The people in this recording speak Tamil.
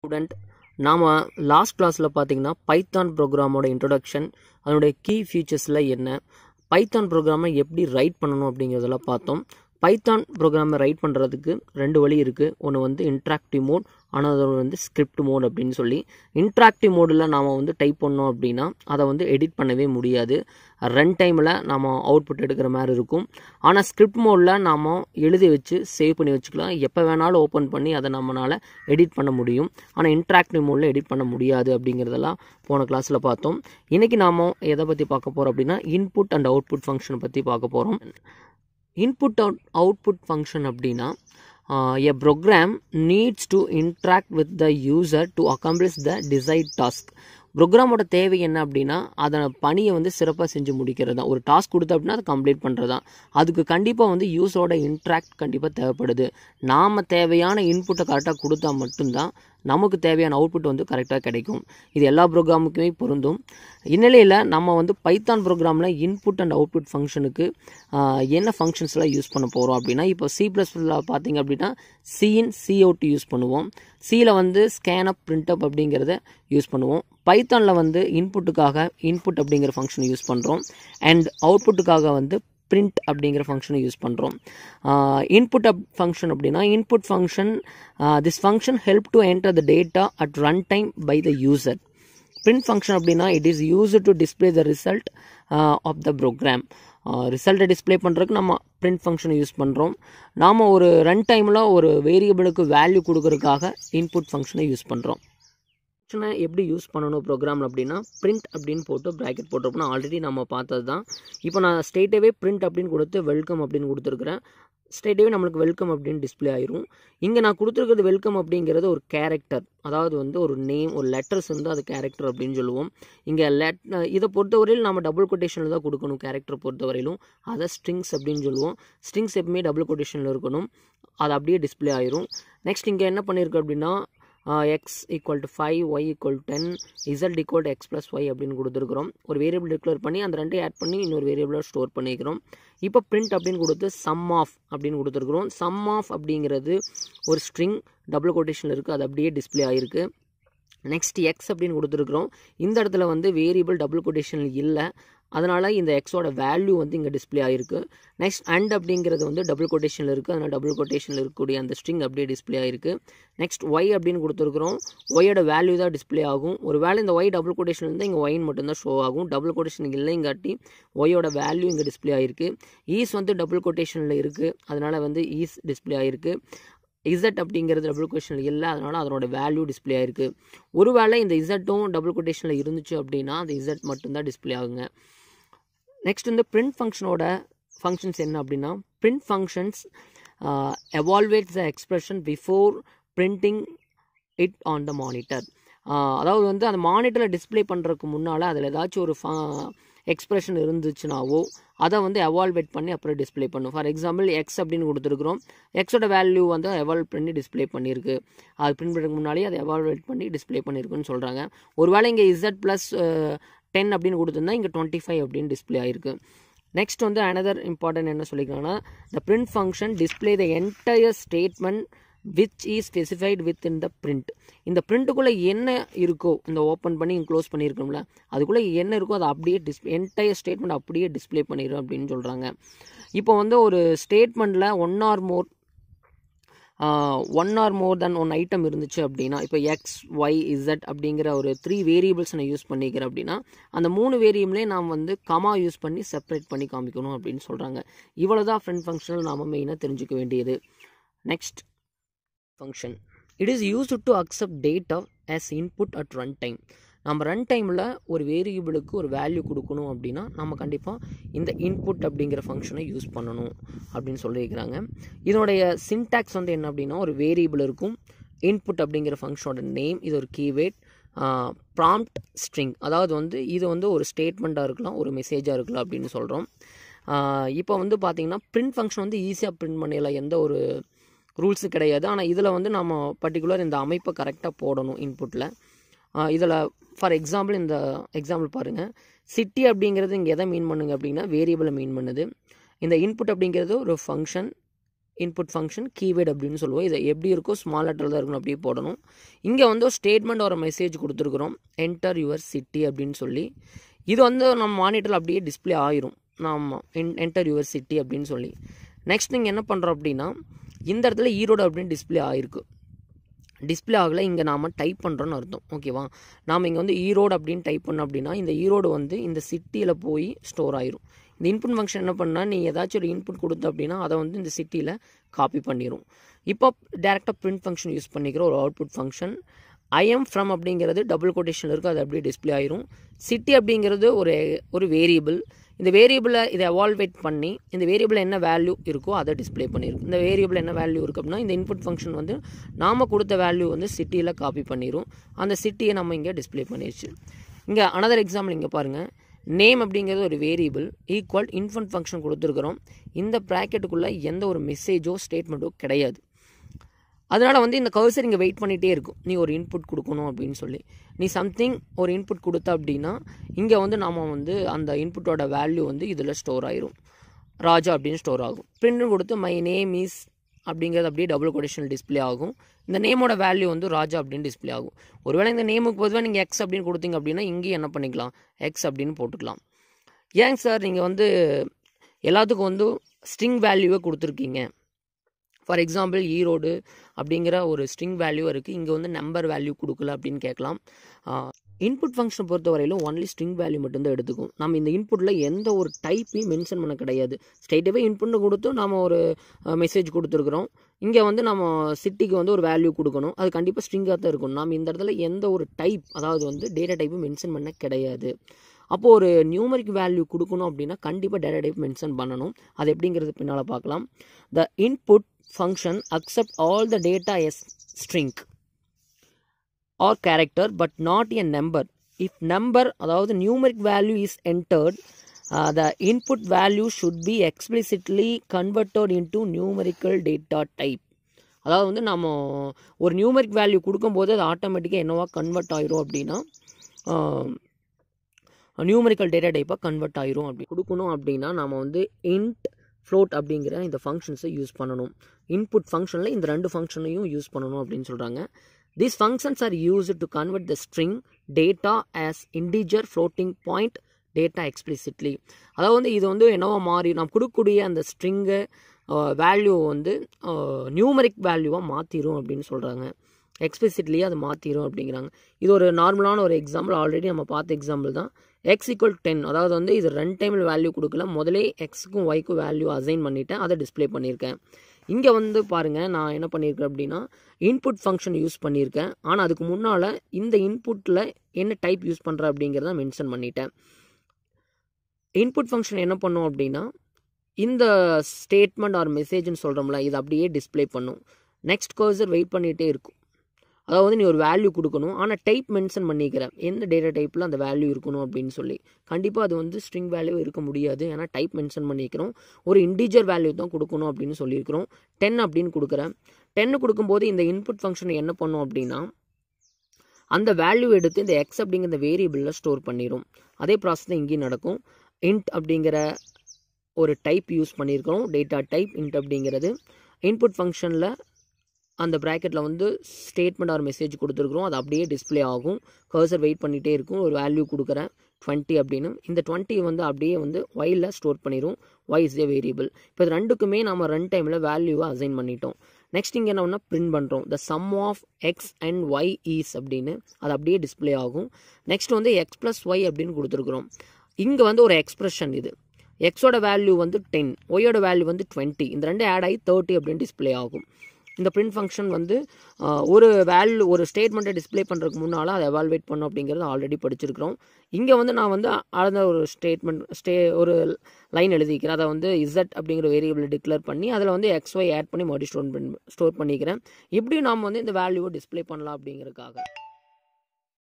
ஸ்டூடெண்ட் நாம் லாஸ்ட் கிளாஸில் பார்த்தீங்கன்னா பைத்தான் ப்ரோக்ராமோட இன்ட்ரொடக்ஷன் அதனுடைய கீ ஃபீச்சர்ஸில் என்ன பைத்தான் ப்ரோக்ராமை எப்படி ரைட் பண்ணணும் அப்படிங்கிறதெல்லாம் பார்த்தோம் பைத்தான் ப்ரோக்ராமை ரைட் பண்ணுறதுக்கு ரெண்டு வழி இருக்குது ஒன்று வந்து இன்ட்ராக்டிவ் மோட் ஆனால் அது வந்து ஸ்கிரிப்ட் மோட் அப்படின்னு சொல்லி இன்ட்ராக்டிவ் மோடில் நாம் வந்து டைப் பண்ணோம் அப்படின்னா அதை வந்து எடிட் பண்ணவே முடியாது ரன் டைமில் நாம் அவுட்புட் எடுக்கிற மாதிரி இருக்கும் ஆனால் ஸ்கிரிப்ட் மோடில் நாம் எழுதி வச்சு சேவ் பண்ணி வச்சுக்கலாம் எப்போ வேணாலும் ஓப்பன் பண்ணி அதை நம்மளால் எடிட் பண்ண முடியும் ஆனால் இன்ட்ராக்டிவ் மோடில் எடிட் பண்ண முடியாது அப்படிங்கிறதெல்லாம் போன கிளாஸில் பார்த்தோம் இன்றைக்கி நாம் எதை பற்றி பார்க்க போகிறோம் அப்படின்னா இன்புட் அண்ட் அவுட்புட் ஃபங்க்ஷனை பற்றி பார்க்க போகிறோம் இன்புட் அவுட் அவுட்புட் ஃபங்க்ஷன் அப்படின்னா uh, a program needs to interact with the user to accomplish the desired task ப்ரோக்ராமோட தேவை என்ன அப்படின்னா அதை பணியை வந்து சிறப்பாக செஞ்சு முடிக்கிறது தான் ஒரு டாஸ்க் கொடுத்தா அப்படின்னா அதை கம்ப்ளீட் பண்ணுறது தான் அதுக்கு கண்டிப்பாக வந்து யூஸோட இன்ட்ராக்ட் கண்டிப்பாக தேவைப்படுது நாம் தேவையான இன்புட்டை கரெக்டாக கொடுத்தா மட்டும்தான் நமக்கு தேவையான அவுட்புட் வந்து கரெக்டாக கிடைக்கும் இது எல்லா ப்ரோக்ராமுக்குமே பொருந்தும் இந்நிலையில் நம்ம வந்து பைத்தான் ப்ரோக்ராமில் இன்புட் அண்ட் அவுட்புட் ஃபங்க்ஷனுக்கு என்ன ஃபங்க்ஷன்ஸ்லாம் யூஸ் பண்ண போகிறோம் அப்படின்னா இப்போ சி ப்ளஸ் பார்த்தீங்க அப்படின்னா சிஇன் சி அவுட் யூஸ் பண்ணுவோம் சியில் வந்து ஸ்கேன் அப் பிரிண்ட் அப் அப்படிங்கிறத யூஸ் பண்ணுவோம் பைத்தானில் வந்து இன்புட்டுக்காக இன்புட் அப்படிங்கிற ஃபங்க்ஷனை யூஸ் பண்ணுறோம் அண்ட் அவுட்புட்டுக்காக வந்து பிரிண்ட் அப்படிங்கிற ஃபங்க்ஷனை யூஸ் பண்ணுறோம் இன்புட் அப் ஃபங்க்ஷன் அப்படின்னா input function this function help to enter the data at run time by the user print function அப்படின்னா it is use to display the result of the program ரிசல்ட்டை டிஸ்பிளே பண்ணுறதுக்கு நம்ம பிரிண்ட் ஃபங்க்ஷனை யூஸ் பண்ணுறோம் நாம் ஒரு ரன் டைமில் ஒரு வேரியபிளுக்கு வேல்யூ கொடுக்கறதுக்காக இன்புட் ஃபங்க்ஷனை யூஸ் பண்ணுறோம் ஃபங்க்ஷனை எப்படி யூஸ் பண்ணணும் ப்ரோக்ராம் அப்படின்னா பிரிண்ட் அப்படின்னு போட்டு ப்ராக்கெட் போட்டிருப்போம் ஆல்ரெடி நம்ம பார்த்தது தான் இப்போ நான் ஸ்டேட்டவே பிரிண்ட் அப்படின்னு கொடுத்து வெல்கம் அப்படின்னு கொடுத்துருக்குறேன் ஸ்டேட்டவே நம்மளுக்கு வெல்கம் அப்படின்னு டிஸ்பிளே ஆயிரும் இங்கே நான் கொடுத்துருக்கிறது வெல்கம் அப்படிங்கிறது ஒரு கேரக்டர் அதாவது வந்து ஒரு நேம் ஒரு லெட்டர்ஸ் வந்து அது கேரக்டர் அப்படின்னு சொல்லுவோம் இங்கே லெட் இதை பொறுத்தவரையில் நம்ம டபுள் கொட்டேஷனில் தான் கொடுக்கணும் கேரக்டர் பொறுத்தவரையிலும் அதை ஸ்ட்ரிங்ஸ் அப்படின்னு சொல்லுவோம் ஸ்ட்ரிங்ஸ் எப்பவுமே டபுள் கொட்டேஷனில் இருக்கணும் அது அப்படியே டிஸ்பிளே ஆயிரும் நெக்ஸ்ட் இங்கே என்ன பண்ணியிருக்கு அப்படின்னா x equal to five y equal ten z equal x plus y அப்படின்னு கொடுத்துருக்குறோம் ஒரு வேரியபிள் டிக்ளேர் பண்ணி அந்த ரெண்டையும் ஆட் பண்ணி இன்னொரு வேரியபிளாக ஸ்டோர் பண்ணிக்கிறோம் இப்போ பிரிண்ட் அப்படின்னு கொடுத்து சம் ஆஃப் அப்படின்னு கொடுத்துருக்குறோம் சம் ஆஃப் அப்படிங்கிறது ஒரு ஸ்ட்ரிங் டபுள் கொட்டேஷனில் இருக்குது அது அப்படியே டிஸ்பிளே ஆகிருக்கு நெக்ஸ்ட் எக்ஸ் அப்படின்னு கொடுத்துருக்குறோம் இந்த இடத்துல வந்து வேரியபிள் டபுள் கொட்டேஷன் இல்லை அதனால் இந்த எக்ஸோட வேல்யூ வந்து இங்கே டிஸ்பிளே ஆகிருக்கு நெக்ஸ்ட் அண்ட் அப்படிங்கிறது வந்து டபுள் கொட்டேஷனில் இருக்குது அதனால் டபுள் கொட்டேஷனில் இருக்கக்கூடிய அந்த ஸ்ட்ரிங் அப்படியே டிஸ்பிளே ஆகிருக்கு நெக்ஸ்ட் ஒய் அப்படின்னு கொடுத்துருக்குறோம் ஒய்யோட வேல்யூ தான் டிஸ்பிளே ஆகும் ஒரு வேலை இந்த ஒய் டபுள் கொட்டேஷன் இருந்தால் இங்கே ஒயின் மட்டும்தான் ஷோ ஆகும் டபுள் கொட்டேஷன் இல்லைங்காட்டி ஒய்யோட வேல்யூ இங்கே டிஸ்பிளே ஆகிருக்கு ஈஸ் வந்து டபுள் கொட்டேஷனில் இருக்குது அதனால் வந்து ஈஸ் டிஸ்பிளே ஆகிருக்கு இசட் அப்படிங்கிறது டபுள் கொட்டேஷனில் இல்லை அதனால் அதனோட வேல்யூ டிஸ்பிளே ஆயிருக்கு ஒருவேளை இந்த இசட்டும் டபுள் கொட்டேஷனில் இருந்துச்சு அப்படின்னா அந்த இசட் மட்டும்தான் டிஸ்பிளே ஆகுங்க நெக்ஸ்ட் இந்த பிரிண்ட் ஃபங்க்ஷனோட ஃபங்க்ஷன்ஸ் என்ன அப்படின்னா print functions evaluates the expression before printing it on the monitor அதாவது வந்து அந்த மானிட்டரில் டிஸ்பிளே பண்ணுறதுக்கு முன்னால் அதில் ஏதாச்சும் ஒரு ஃபா எக்ஸ்ப்ரெஷன் இருந்துச்சுனாவோ அதை வந்து எவால்வேட் பண்ணி அப்புறம் டிஸ்பிளே பண்ணும் ஃபார் எக்ஸாம்பிள் எக்ஸ் அப்படின்னு கொடுத்துருக்குறோம் எக்ஸோட வேல்யூ வந்து எவால்வ் பண்ணி டிஸ்பிளே பண்ணியிருக்கு அது பிரிண்ட் பண்ணுறதுக்கு முன்னாடி அதை எவால்வேட் பண்ணி டிஸ்பிளே பண்ணியிருக்குன்னு சொல்கிறாங்க ஒருவேளை இங்கே இசட் ப்ளஸ் டென் அப்படின்னு கொடுத்துருந்தா இங்கே டுவெண்ட்டி ஃபைவ் அப்படின்னு டிஸ்பிளே ஆயிருக்கு நெக்ஸ்ட் வந்து அனதர் இம்பார்ட்டன்ட் என்ன சொல்லிக்கிறாங்கன்னா the print function display the entire statement which is specified within the print இந்த பிரிண்ட்டுக்குள்ளே என்ன இருக்கோ இந்த ஓப்பன் பண்ணி க்ளோஸ் பண்ணியிருக்கோம்ல அதுக்குள்ளே என்ன இருக்கோ அதை அப்படியே டிஸ் என்டையர் ஸ்டேட்மெண்ட் அப்படியே டிஸ்பிளே பண்ணிடும் அப்படின்னு சொல்கிறாங்க இப்போ வந்து ஒரு ஸ்டேட்மெண்ட்டில் one or more one or more then one item இருந்துச்சு அப்படின்னா இப்போ எக்ஸ் ஒய் இசட் அப்படிங்கிற ஒரு த்ரீ வேரியபிள்ஸ் நான் யூஸ் பண்ணிக்கிறேன் அப்படின்னா அந்த மூணு வேரியபிளே நாம் வந்து கமா யூஸ் பண்ணி செப்பரேட் பண்ணி காமிக்கணும் அப்படின்னு சொல்கிறாங்க இவ்வளோ தான் ஃப்ரெண்ட் ஃபங்க்ஷனில் நாம் மெயினாக தெரிஞ்சுக்க வேண்டியது next function it is used to accept data of as input at run time நம்ம ரன் டைமில் ஒரு வேரியபிளுக்கு ஒரு வேல்யூ கொடுக்கணும் அப்படின்னா நம்ம கண்டிப்பாக இந்த இன்புட் அப்படிங்கிற ஃபங்க்ஷனை யூஸ் பண்ணணும் அப்படின்னு சொல்லியிருக்கிறாங்க இதனுடைய சின்டாக்ஸ் வந்து என்ன அப்படின்னா ஒரு வேரியபிள் இருக்கும் இன்புட் அப்படிங்கிற ஃபங்க்ஷனோட நேம் இது ஒரு கீவேட் ப்ராம்ப்ட் ஸ்ட்ரிங் அதாவது வந்து இது வந்து ஒரு ஸ்டேட்மெண்ட்டாக இருக்கலாம் ஒரு மெசேஜாக இருக்கலாம் அப்படின்னு சொல்கிறோம் இப்போ வந்து பார்த்திங்கன்னா ப்ரிண்ட் ஃபங்க்ஷன் வந்து ஈஸியாக ப்ரிண்ட் பண்ணிடலாம் எந்த ஒரு ரூல்ஸு கிடையாது ஆனால் இதில் வந்து நம்ம பர்டிகுலர் இந்த அமைப்பை கரெக்டாக போடணும் இன்புட்டில் இதில் ஃபார் எக்ஸாம்பிள் இந்த எக்ஸாம்பிள் பாருங்கள் சிட்டி அப்படிங்கிறது இங்கே எதை மீன் பண்ணுங்க அப்படின்னா வேரியபிளை மீன் பண்ணுது இந்த இன்புட் அப்படிங்கிறது ஒரு ஃபங்க்ஷன் இன்புட் ஃபங்க்ஷன் கீவேர்டு அப்படின்னு சொல்லுவோம் இதை எப்படி இருக்கோ ஸ்மால் லெட்டரில் தான் இருக்கணும் அப்படியே போடணும் இங்கே வந்து ஒரு ஸ்டேட்மெண்ட் ஒரு மெசேஜ் கொடுத்துருக்குறோம் என்டர் யுவர் சிட்டி அப்படின்னு சொல்லி இது வந்து நம்ம மானிட்டரில் அப்படியே டிஸ்பிளே ஆயிரும் நாம் என் என்டர் யுவர் சிட்டி அப்படின்னு சொல்லி நெக்ஸ்ட் நீங்கள் என்ன பண்ணுறோம் அப்படின்னா இந்த இடத்துல ஈரோடு அப்படின்னு டிஸ்பிளே ஆயிருக்கு டிஸ்பிளே ஆகலை இங்கே நாம் டைப் பண்ணுறோன்னு அர்த்தம் ஓகேவா நாம் இங்கே வந்து ஈரோடு அப்படின்னு டைப் பண்ணோம் அப்படின்னா இந்த ஈரோடு வந்து இந்த சிட்டியில் போய் ஸ்டோர் ஆயிரும் இந்த இன்புட் ஃபங்க்ஷன் என்ன பண்ணால் நீ ஏதாச்சும் ஒரு இன்புட் கொடுத்த அப்படின்னா அதை வந்து இந்த சிட்டியில் காப்பி பண்ணிடும் இப்போ டேரெக்டாக ப்ரிண்ட் ஃபங்க்ஷன் யூஸ் பண்ணிக்கிற ஒரு அவுட்புட் ஃபங்க்ஷன் ஐஎம் ஃப்ரம் அப்படிங்கிறது டபுள் கொட்டேஷன் இருக்குது அது அப்படியே டிஸ்பிளே ஆயிரும் சிட்டி அப்படிங்கிறது ஒரு ஒரு வேரியபிள் இந்த வேரியபிளை இதை அவால்வேட் பண்ணி இந்த வேரியபிள் என்ன வேல்யூ இருக்கோ அதை டிஸ்பிளே பண்ணிடும் இந்த வேரியபிள் என்ன வேல்யூ இருக்குது அப்படின்னா இந்த இன்புட் ஃபங்க்ஷன் வந்து நாம் கொடுத்த வேல்யூ வந்து சிட்டியில் காப்பி பண்ணிடும் அந்த சிட்டியை நம்ம இங்கே டிஸ்பிளே பண்ணிடுச்சு இங்கே அனதர் எக்ஸாம்பிள் இங்கே பாருங்கள் நேம் அப்படிங்கிறது ஒரு வேரியபிள் ஈக்குவல் இன்ஃபன்ட் ஃபங்க்ஷன் கொடுத்துருக்குறோம் இந்த ப்ராக்கெட்டுக்குள்ளே எந்த ஒரு மெசேஜோ ஸ்டேட்மெண்ட்டோ கிடையாது அதனால் வந்து இந்த கவர்சர் இங்கே வெயிட் பண்ணிகிட்டே இருக்கும் நீ ஒரு இன்புட் கொடுக்கணும் அப்படின்னு சொல்லி நீ சம்திங் ஒரு இன்புட் கொடுத்த அப்படின்னா இங்கே வந்து நாம் வந்து அந்த இன்புட்டோட வேல்யூ வந்து இதில் ஸ்டோர் ஆயிரும் ராஜா அப்படின்னு ஸ்டோர் ஆகும் பிரிண்ட் கொடுத்து மை நேம் இஸ் அப்படிங்கிறது அப்படியே டபுள் கொடிஷனல் டிஸ்பிளே ஆகும் இந்த நேமோட வேல்யூ வந்து ராஜா அப்படின்னு டிஸ்பிளே ஆகும் ஒருவேளை இந்த நேமுக்கு பொதுவாக நீங்கள் எக்ஸ் அப்படின்னு கொடுத்தீங்க அப்படின்னா இங்கேயும் என்ன பண்ணிக்கலாம் எக்ஸ் அப்படின்னு போட்டுக்கலாம் ஏங்க சார் நீங்கள் வந்து எல்லாத்துக்கும் வந்து ஸ்ட்ரிங் வேல்யூவே கொடுத்துருக்கீங்க ஃபார் எக்ஸாம்பிள் ஈரோடு அப்படிங்கிற ஒரு ஸ்ட்ரிங் வேல்யூ இருக்குது இங்கே வந்து நம்பர் வேல்யூ கொடுக்கல அப்படின்னு கேட்கலாம் இன்புட் ஃபங்க்ஷனை பொறுத்த வரையிலும் ஒன்லி ஸ்ட்ரிங் வேல்யூ மட்டும்தான் எடுத்துக்கும் நம்ம இந்த இன்புட்டில் எந்த ஒரு டைப்பையும் மென்ஷன் பண்ண கிடையாது ஸ்டேட்டவே இன்புட்னு கொடுத்து நம்ம ஒரு மெசேஜ் கொடுத்துருக்குறோம் இங்கே வந்து நம்ம சிட்டிக்கு வந்து ஒரு வேல்யூ கொடுக்கணும் அது கண்டிப்பாக ஸ்ட்ரிங்காக தான் இருக்கும் நம்ம இந்த இடத்துல எந்த ஒரு டைப் அதாவது வந்து டேட்டா டைப்பும் மென்ஷன் பண்ண கிடையாது அப்போது ஒரு நியூமரிக் வேல்யூ கொடுக்கணும் அப்படின்னா கண்டிப்பாக டேட்டா டைப் மென்ஷன் பண்ணணும் அது எப்படிங்கிறது பின்னால் பார்க்கலாம் the input function accept all the data as string or character but not a number if number அதாவது numeric value is entered uh, the input value should be explicitly converted into numerical data type அதாவது வந்து நம்ம ஒரு நியூமரிக் வேல்யூ கொடுக்கும்போது அது ஆட்டோமேட்டிக்காக என்னவா கன்வெர்ட் ஆயிரும் அப்படின்னா நியூமரிக்கல் டேட்டா டைப்பாக கன்வெர்ட் ஆயிரும் அப்படி கொடுக்கணும் அப்படின்னா நம்ம வந்து இன்ட் ஃப்ளோட் அப்படிங்கிற இந்த ஃபங்க்ஷன்ஸை யூஸ் பண்ணணும் இன்புட் ஃபங்க்ஷனில் இந்த ரெண்டு ஃபங்க்ஷனையும் யூஸ் பண்ணணும் அப்படின்னு சொல்கிறாங்க these functions are use to convert the string data as integer floating point data explicitly அதாவது வந்து இது வந்து என்னவோ மாறி நாம் கொடுக்கக்கூடிய அந்த ஸ்ட்ரிங்கு வேல்யூ வந்து நியூமரிக் வேல்யூவாக மாற்றிடும் அப்படின்னு சொல்கிறாங்க எக்ஸ்பிசிட்லி அதை மாற்றிடும் அப்படிங்கிறாங்க இது ஒரு நார்மலான ஒரு எக்ஸாம்பிள் ஆல்ரெடி நம்ம பார்த்த எக்ஸாம்பிள் தான் எக்ஸ் ஈக்குவல் டென் அதாவது வந்து இது ரெண்டு டைமில் வேல்யூ கொடுக்கல முதலே எக்ஸுக்கும் ஒய்க்கும் வேல்யூ அசைன் பண்ணிவிட்டேன் அதை டிஸ்பிளே பண்ணியிருக்கேன் இங்கே வந்து பாருங்கள் நான் என்ன பண்ணியிருக்கேன் அப்படின்னா இன்புட் ஃபங்க்ஷன் யூஸ் பண்ணியிருக்கேன் ஆனால் அதுக்கு முன்னால் இந்த இன்புட்டில் என்ன டைப் யூஸ் பண்ணுற அப்படிங்கிறத மென்ஷன் பண்ணிட்டேன் இன்புட் ஃபங்க்ஷன் என்ன பண்ணும் அப்படின்னா இந்த ஸ்டேட்மெண்ட் ஆர் மெசேஜ்னு சொல்கிறோம்ல இது அப்படியே டிஸ்பிளே பண்ணும் நெக்ஸ்ட் கோர்ஸர் வெயிட் பண்ணிகிட்டே இருக்கும் அதாவது நீ ஒரு வேல்யூ கொடுக்கணும் ஆனால் டைப் மென்ஷன் பண்ணிக்கிறேன் எந்த டேட்டா டைப்பில் அந்த வேல்யூ இருக்கணும் அப்படின்னு சொல்லி கண்டிப்பாக அது வந்து ஸ்ட்ரிங் வேல்யூ இருக்க முடியாது ஏன்னா டைப் மென்ஷன் பண்ணிக்கிறோம் ஒரு இண்டிஜர் வேல்யூ தான் கொடுக்கணும் அப்படின்னு சொல்லியிருக்கிறோம் டென் அப்படின்னு கொடுக்குறேன் டென்னு கொடுக்கும்போது இந்த இன்புட் ஃபங்க்ஷன் என்ன பண்ணும் அப்படின்னா அந்த வேல்யூ எடுத்து இந்த எக்ஸ் அப்படிங்கிற வேரியபிளில் ஸ்டோர் பண்ணிடும் அதே ப்ராசஸ் தான் இங்கேயும் நடக்கும் இன்ட் அப்படிங்கிற ஒரு டைப் யூஸ் பண்ணியிருக்கிறோம் டேட்டா டைப் இன்ட் அப்படிங்கிறது இன்புட் ஃபங்க்ஷனில் அந்த ப்ராக்கெட்டில் வந்து ஸ்டேட்மெண்ட் ஆர் மெசேஜ் கொடுத்துருக்குறோம் அது அப்படியே டிஸ்பிளே ஆகும் கர்சர் வெயிட் பண்ணிகிட்டே இருக்கும் ஒரு வேல்யூ கொடுக்குறேன் டுவெண்ட்டி அப்படின்னு இந்த டுவெண்ட்டி வந்து அப்படியே வந்து ஒயிலில் ஸ்டோர் பண்ணிடும் ஒய் இஸ் ஏ வேரியபிள் இப்போ இது ரெண்டுக்குமே நம்ம ரன் டைமில் வேல்யூவை அசைன் பண்ணிட்டோம் நெக்ஸ்ட் இங்கே என்ன பண்ணால் பிரிண்ட் பண்ணுறோம் the sum of x and y is அப்படின்னு அது அப்படியே டிஸ்பிளே ஆகும் நெக்ஸ்ட் வந்து எக்ஸ் ப்ளஸ் ஒய் அப்படின்னு கொடுத்துருக்குறோம் இங்கே வந்து ஒரு எக்ஸ்ப்ரெஷன் இது எக்ஸோட வேல்யூ வந்து டென் ஒய்யோட வேல்யூ வந்து டுவெண்ட்டி இந்த ரெண்டு ஆட் ஆகி தேர்ட்டி அப்படின்னு டிஸ்பிளே ஆகும் இந்த பிரிண்ட் ஃபங்க்ஷன் வந்து ஒரு வேல்யூ ஒரு ஸ்டேட்மெண்ட்டை டிஸ்பிளே பண்ணுறதுக்கு முன்னால் அதை அவால்வேட் பண்ணும் அப்படிங்கிறது ஆல்ரெடி படிச்சிருக்கிறோம் இங்கே வந்து நான் வந்து அளந்த ஒரு ஸ்டேட்மெண்ட் ஸ்டே ஒரு லைன் எழுதிக்கிறேன் அதை வந்து இசட் அப்படிங்கிற வேரியபிள் டிக்ளேர் பண்ணி அதில் வந்து எக்ஸ் ஒய் ஆட் பண்ணி மறுபடியும் ஸ்டோர் பண்ணி ஸ்டோர் பண்ணிக்கிறேன் இப்படியும் நாம் வந்து இந்த வேல்யூவை டிஸ்பிளே பண்ணலாம் அப்படிங்கிறதுக்காக